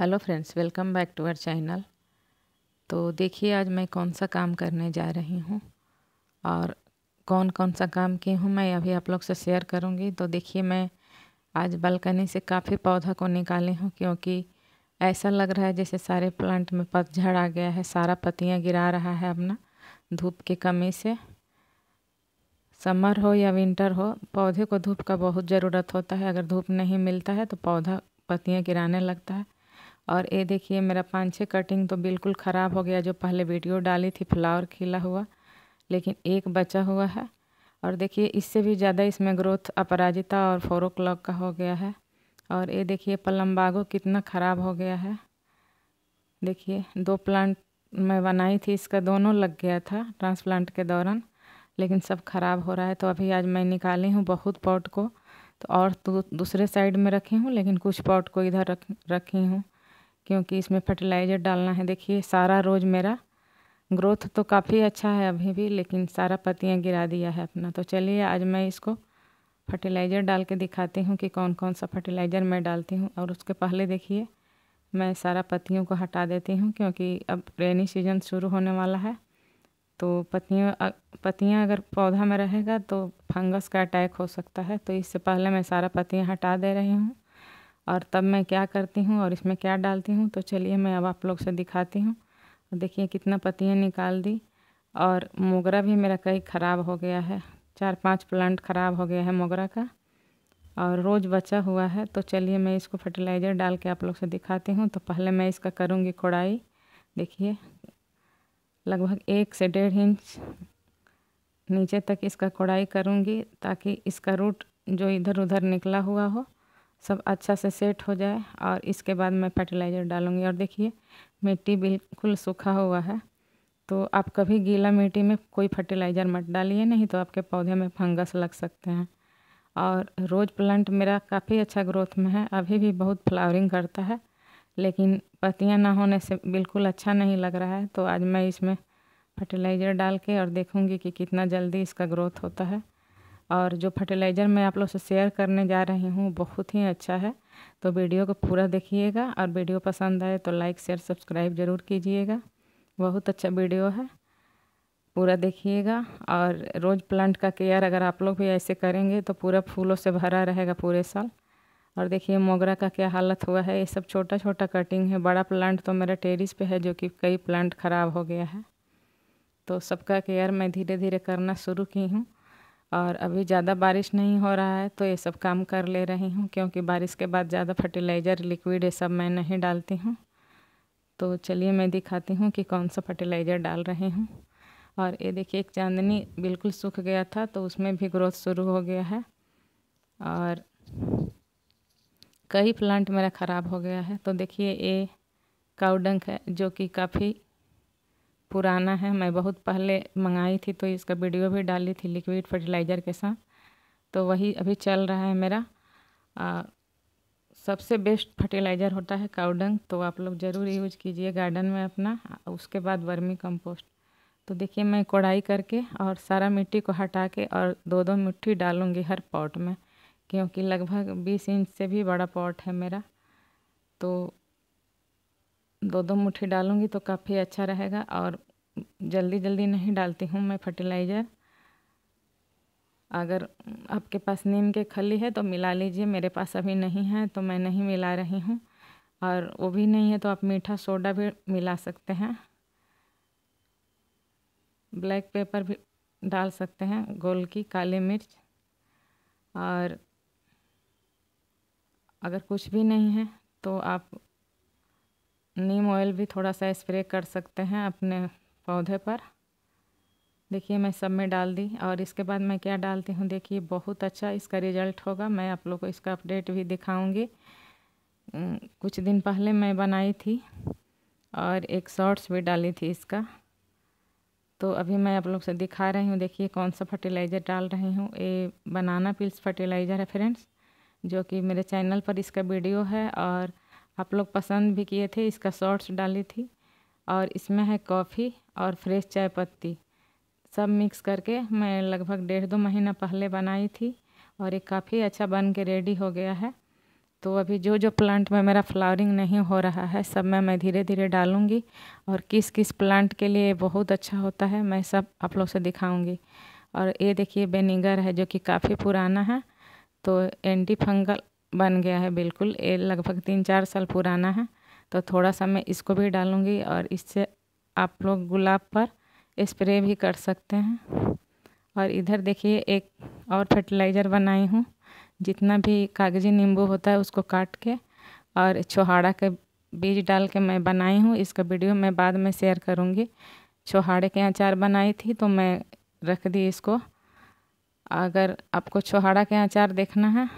hello friends welcome back to our channel तो देखिए आज मैं कौन सा काम करने जा रही हूँ और कौन कौन सा काम की हूँ मैं अभी आप लोग से शेयर करूँगी तो देखिए मैं आज बालकनी से काफ़ी पौधा को निकाली हूँ क्योंकि ऐसा लग रहा है जैसे सारे प्लांट में पतझड़ आ गया है सारा पत्तियाँ गिरा रहा है अपना धूप की कमी से समर हो या विंटर हो पौधे को धूप का बहुत ज़रूरत होता है अगर धूप नहीं मिलता है तो पौधा पत्तियाँ गिराने लगता है और ये देखिए मेरा पाँच छः कटिंग तो बिल्कुल ख़राब हो गया जो पहले वीडियो डाली थी फ्लावर खिला हुआ लेकिन एक बचा हुआ है और देखिए इससे भी ज़्यादा इसमें ग्रोथ अपराजिता और फोर क्लॉक का हो गया है और ये देखिए पलम्बागो कितना ख़राब हो गया है देखिए दो प्लांट मैं बनाई थी इसका दोनों लग गया था ट्रांसप्लांट के दौरान लेकिन सब ख़राब हो रहा है तो अभी आज मैं निकाली हूँ बहुत पॉट को तो और तो दूसरे साइड में रखी हूँ लेकिन कुछ पॉट को इधर रख रखी हूँ क्योंकि इसमें फर्टिलाइज़र डालना है देखिए सारा रोज़ मेरा ग्रोथ तो काफ़ी अच्छा है अभी भी लेकिन सारा पत्तियाँ गिरा दिया है अपना तो चलिए आज मैं इसको फर्टिलाइज़र डाल के दिखाती हूँ कि कौन कौन सा फर्टिलाइज़र मैं डालती हूँ और उसके पहले देखिए मैं सारा पत्तियों को हटा देती हूँ क्योंकि अब रेनी सीजन शुरू होने वाला है तो पत्तियों पत्तियाँ अगर पौधा में रहेगा तो फंगस का अटैक हो सकता है तो इससे पहले मैं सारा पत्तियाँ हटा दे रही हूँ और तब मैं क्या करती हूँ और इसमें क्या डालती हूँ तो चलिए मैं अब आप लोग से दिखाती हूँ देखिए कितना पत्तियाँ निकाल दी और मोगरा भी मेरा कई ख़राब हो गया है चार पांच प्लांट ख़राब हो गया है मोगरा का और रोज़ बचा हुआ है तो चलिए मैं इसको फर्टिलाइज़र डाल के आप लोग से दिखाती हूँ तो पहले मैं इसका करूँगी खोड़ाई देखिए लगभग एक से डेढ़ इंच नीचे तक इसका कोड़ाई करूँगी ताकि इसका रूट जो इधर उधर निकला हुआ हो सब अच्छा से सेट हो जाए और इसके बाद मैं फर्टिलाइज़र डालूँगी और देखिए मिट्टी बिल्कुल सूखा हुआ है तो आप कभी गीला मिट्टी में कोई फर्टिलाइज़र मत डालिए नहीं तो आपके पौधे में फंगस लग सकते हैं और रोज़ प्लांट मेरा काफ़ी अच्छा ग्रोथ में है अभी भी बहुत फ्लावरिंग करता है लेकिन पत्तियां ना होने से बिल्कुल अच्छा नहीं लग रहा है तो आज मैं इसमें फर्टिलाइज़र डाल के और देखूँगी कि कितना जल्दी इसका ग्रोथ होता है और जो फर्टिलाइज़र मैं आप लोग से शेयर करने जा रही हूँ बहुत ही अच्छा है तो वीडियो को पूरा देखिएगा और वीडियो पसंद आए तो लाइक शेयर सब्सक्राइब ज़रूर कीजिएगा बहुत अच्छा वीडियो है पूरा देखिएगा और रोज़ प्लांट का केयर अगर आप लोग भी ऐसे करेंगे तो पूरा फूलों से भरा रहेगा पूरे साल और देखिए मोगरा का क्या हालत हुआ है ये सब छोटा छोटा कटिंग है बड़ा प्लांट तो मेरा टेरिस पे है जो कि कई प्लांट ख़राब हो गया है तो सबका केयर मैं धीरे धीरे करना शुरू की हूँ और अभी ज़्यादा बारिश नहीं हो रहा है तो ये सब काम कर ले रही हूँ क्योंकि बारिश के बाद ज़्यादा फर्टिलाइज़र लिक्विड ये सब मैं नहीं डालती हूँ तो चलिए मैं दिखाती हूँ कि कौन सा फर्टिलाइज़र डाल रही हूँ और ये देखिए एक चांदनी बिल्कुल सूख गया था तो उसमें भी ग्रोथ शुरू हो गया है और कई प्लांट मेरा ख़राब हो गया है तो देखिए ये काउडंक है जो कि काफ़ी पुराना है मैं बहुत पहले मंगाई थी तो इसका वीडियो भी डाली थी लिक्विड फर्टिलाइज़र के साथ तो वही अभी चल रहा है मेरा आ, सबसे बेस्ट फर्टिलाइज़र होता है काउडंग तो आप लोग ज़रूर यूज कीजिए गार्डन में अपना उसके बाद वर्मी कंपोस्ट तो देखिए मैं कोड़ाई करके और सारा मिट्टी को हटा के और दो दो मिट्टी डालूँगी हर पॉट में क्योंकि लगभग बीस इंच से भी बड़ा पॉट है मेरा तो दो दो मुट्ठी डालूँगी तो काफ़ी अच्छा रहेगा और जल्दी जल्दी नहीं डालती हूँ मैं फर्टिलाइज़र अगर आपके पास नीम के खली है तो मिला लीजिए मेरे पास अभी नहीं है तो मैं नहीं मिला रही हूँ और वो भी नहीं है तो आप मीठा सोडा भी मिला सकते हैं ब्लैक पेपर भी डाल सकते हैं गोल की काली मिर्च और अगर कुछ भी नहीं है तो आप नीम ऑयल भी थोड़ा सा स्प्रे कर सकते हैं अपने पौधे पर देखिए मैं सब में डाल दी और इसके बाद मैं क्या डालती हूँ देखिए बहुत अच्छा इसका रिजल्ट होगा मैं आप लोग को इसका अपडेट भी दिखाऊँगी कुछ दिन पहले मैं बनाई थी और एक शॉर्ट्स भी डाली थी इसका तो अभी मैं आप लोग से दिखा रही हूँ देखिए कौन सा फर्टिलाइज़र डाल रही हूँ ये बनाना पिल्स फर्टिलाइज़र है फ्रेंड्स जो कि मेरे चैनल पर इसका वीडियो है और आप लोग पसंद भी किए थे इसका शॉर्ट्स डाली थी और इसमें है कॉफ़ी और फ्रेश चाय पत्ती सब मिक्स करके मैं लगभग डेढ़ दो महीना पहले बनाई थी और ये काफ़ी अच्छा बन के रेडी हो गया है तो अभी जो जो प्लांट में मेरा फ्लावरिंग नहीं हो रहा है सब में मैं धीरे धीरे डालूँगी और किस किस प्लांट के लिए बहुत अच्छा होता है मैं सब आप लोग से दिखाऊँगी और ये देखिए बेनिगर है जो कि काफ़ी पुराना है तो एंटी फंगल बन गया है बिल्कुल ये लगभग तीन चार साल पुराना है तो थोड़ा सा मैं इसको भी डालूँगी और इससे आप लोग गुलाब पर स्प्रे भी कर सकते हैं और इधर देखिए एक और फर्टिलाइज़र बनाई हूँ जितना भी कागज़ी नींबू होता है उसको काट के और छोहाड़ा के बीज डाल के मैं बनाई हूँ इसका वीडियो मैं बाद में शेयर करूँगी छोहाड़े के अचार बनाई थी तो मैं रख दी इसको अगर आपको छोहाड़ा के अचार देखना है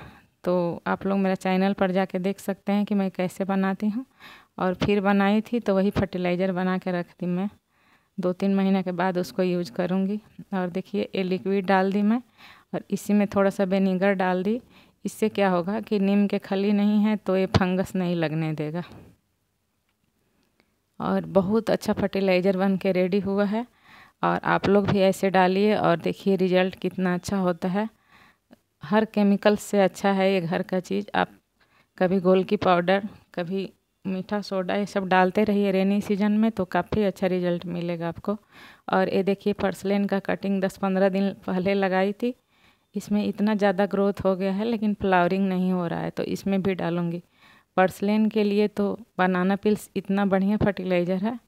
तो आप लोग मेरा चैनल पर जाके देख सकते हैं कि मैं कैसे बनाती हूँ और फिर बनाई थी तो वही फर्टिलाइज़र बना के रख दी मैं दो तीन महीने के बाद उसको यूज करूँगी और देखिए ये लिक्विड डाल दी मैं और इसी में थोड़ा सा विनीगर डाल दी इससे क्या होगा कि नीम के खली नहीं है तो ये फंगस नहीं लगने देगा और बहुत अच्छा फर्टिलाइज़र बन के रेडी हुआ है और आप लोग भी ऐसे डालिए और देखिए रिजल्ट कितना अच्छा होता है हर केमिकल से अच्छा है ये घर का चीज़ आप कभी गोल की पाउडर कभी मीठा सोडा ये सब डालते रहिए रेनी सीजन में तो काफ़ी अच्छा रिजल्ट मिलेगा आपको और ये देखिए पर्सलेन का कटिंग दस पंद्रह दिन पहले लगाई थी इसमें इतना ज़्यादा ग्रोथ हो गया है लेकिन फ्लावरिंग नहीं हो रहा है तो इसमें भी डालूँगी पर्सलेन के लिए तो बनाना पिल्स इतना बढ़िया फर्टिलाइज़र है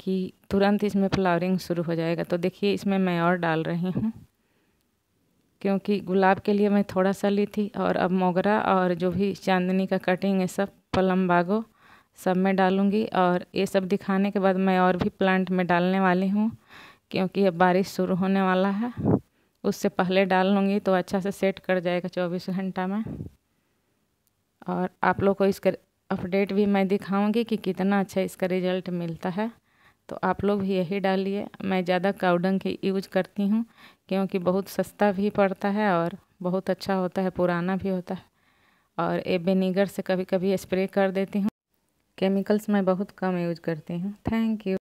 कि तुरंत इसमें फ्लावरिंग शुरू हो जाएगा तो देखिए इसमें मैं और डाल रही हूँ क्योंकि गुलाब के लिए मैं थोड़ा सा ली थी और अब मोगरा और जो भी चांदनी का कटिंग है सब पलम बागो सब में डालूँगी और ये सब दिखाने के बाद मैं और भी प्लांट में डालने वाली हूँ क्योंकि अब बारिश शुरू होने वाला है उससे पहले डाल लूँगी तो अच्छा से सेट कर जाएगा चौबीस घंटा में और आप लोग को इसका अपडेट भी मैं दिखाऊँगी कि कितना अच्छा इसका रिजल्ट मिलता है तो आप लोग भी यही डालिए मैं ज़्यादा काउडंग के यूज करती हूँ क्योंकि बहुत सस्ता भी पड़ता है और बहुत अच्छा होता है पुराना भी होता है और ये विनीगर से कभी कभी स्प्रे कर देती हूँ केमिकल्स मैं बहुत कम यूज करती हूँ थैंक यू